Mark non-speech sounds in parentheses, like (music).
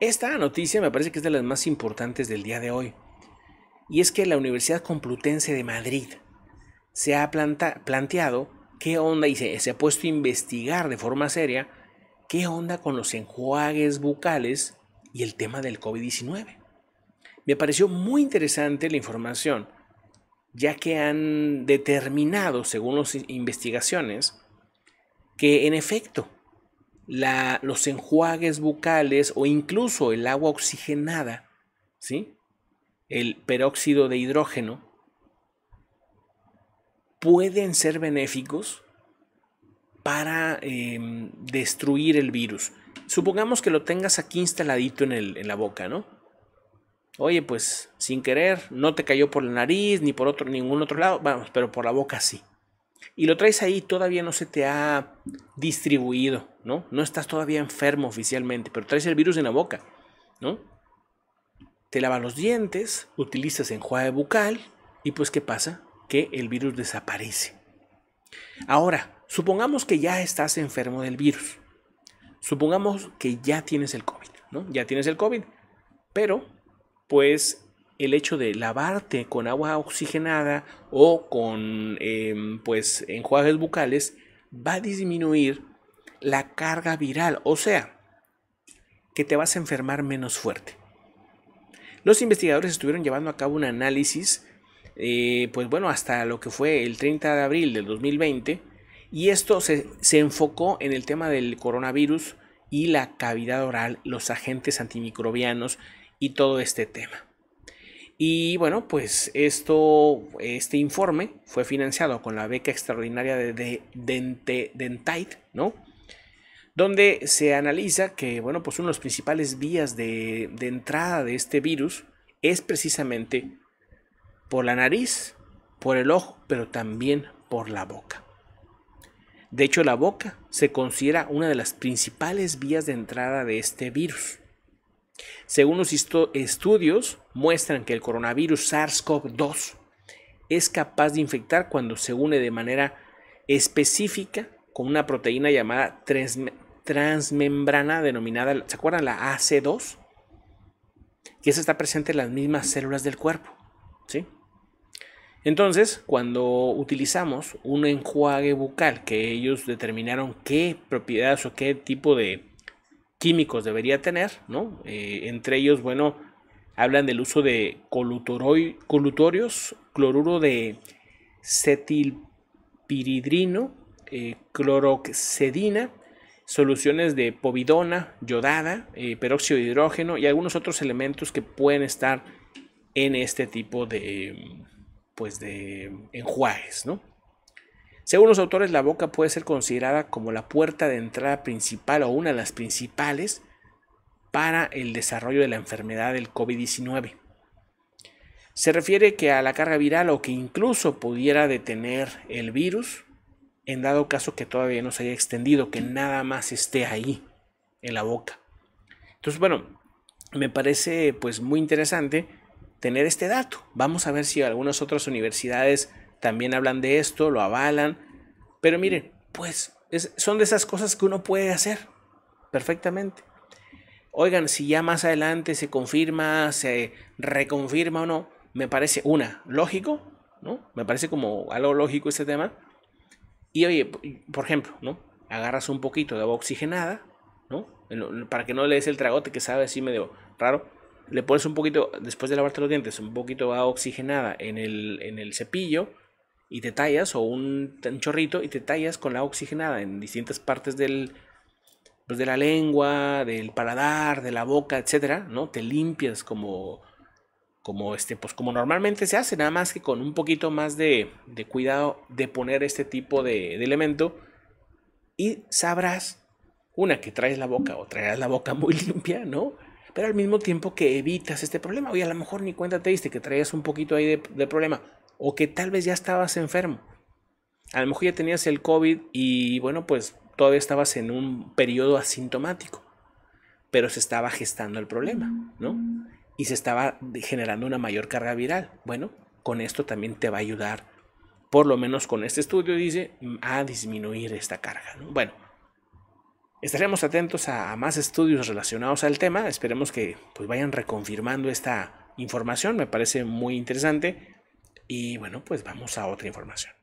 Esta noticia me parece que es de las más importantes del día de hoy. Y es que la Universidad Complutense de Madrid se ha planteado qué onda y se, se ha puesto a investigar de forma seria qué onda con los enjuagues bucales y el tema del COVID-19. Me pareció muy interesante la información, ya que han determinado, según las investigaciones, que en efecto los enjuagues bucales o incluso el agua oxigenada, ¿sí? el peróxido de hidrógeno, pueden ser benéficos para em, destruir el virus. Supongamos que lo tengas aquí instaladito en, la boca, ¿no? Oye, pues sin querer, no te cayó por la nariz ni por otro, ningún otro lado, vamos, pero por la boca sí y lo traes ahí, todavía no se te ha distribuido, ¿no? No estás todavía enfermo oficialmente, pero traes el virus en la boca, ¿no? Te lavas los dientes, utilizas enjuague bucal y pues ¿qué pasa? Que el virus desaparece. Ahora, supongamos que ya estás enfermo del virus. Supongamos que ya tienes el COVID, ¿no? Ya tienes el COVID, pero pues el hecho de lavarte con agua oxigenada o con em, pues enjuagues bucales va a disminuir la carga viral, o sea, que te vas a enfermar menos fuerte. Los investigadores estuvieron llevando a cabo un análisis, eh, pues bueno, hasta lo que fue el 30 de abril del 2020, y esto se enfocó en el tema del coronavirus y la cavidad oral, los agentes antimicrobianos y todo este tema. Y bueno, pues esto, este informe fue financiado con la beca extraordinaria de, de, ¿no? Donde se analiza que, bueno, pues una de las principales vías de entrada de este virus es precisamente por la nariz, por el ojo, pero también por la boca. De hecho, la boca se considera una de las principales vías de entrada de este virus. Según los estudios, muestran que el coronavirus SARS-CoV-2 es capaz de infectar cuando se une de manera específica con una proteína llamada transmembrana denominada, ¿se acuerdan? La AC2, que esa está presente en las mismas células del cuerpo, ¿sí? Entonces, cuando utilizamos un enjuague bucal que ellos determinaron qué propiedades o qué tipo de químicos debería tener, ¿no? Eh, entre ellos, bueno, hablan del uso de colutorios, cloruro de cetilpiridrino, eh, cloroxedina, soluciones de povidona, yodada, eh, peróxido de hidrógeno y algunos otros elementos que pueden estar en este tipo de, pues de enjuagues, ¿no? Según los autores, la boca puede ser considerada como la puerta de entrada principal o una de las principales para el desarrollo de la enfermedad del COVID-19. Se refiere que a la carga viral o que incluso pudiera detener el virus, en dado caso que todavía no se haya extendido, que nada más esté ahí en la boca. Entonces, bueno, me parece pues muy interesante tener este dato. Vamos a ver si algunas otras universidades también hablan de esto, lo avalan. Pero miren, pues son de esas cosas que uno puede hacer perfectamente. Oigan, si ya más adelante se confirma, se reconfirma o no, me parece una, lógico, ¿no? Me parece como algo lógico este tema. Y oye, por ejemplo, ¿no? Agarras un poquito de agua oxigenada, ¿no? Para que no le des el tragote que sabe así medio raro. Le pones un poquito, después de lavarte los dientes, un poquito de agua oxigenada en el, en el cepillo y te tallas, o un, un, chorrito, y te tallas con la oxigenada en distintas partes del, pues, de la lengua, del paladar, de la boca, etcétera, ¿no? Te limpias como, como este, pues como normalmente se hace, nada más que con un poquito más de, cuidado de poner este tipo de, elemento y sabrás, una, que traes la boca o traerás la boca muy (laughs) limpia, ¿no? Pero al mismo tiempo que evitas este problema, oye, a lo mejor ni cuenta te diste que traías un poquito ahí de problema o que tal vez ya estabas enfermo. A lo mejor ya tenías el COVID y bueno, pues todavía estabas en un periodo asintomático, pero se estaba gestando el problema, ¿no? Y se estaba generando una mayor carga viral. Bueno, con esto también te va a ayudar, por lo menos con este estudio dice, a disminuir esta carga, Bueno, Estaremos atentos a, más estudios relacionados al tema. Esperemos que pues, vayan reconfirmando esta información. Me parece muy interesante. Y bueno, pues vamos a otra información.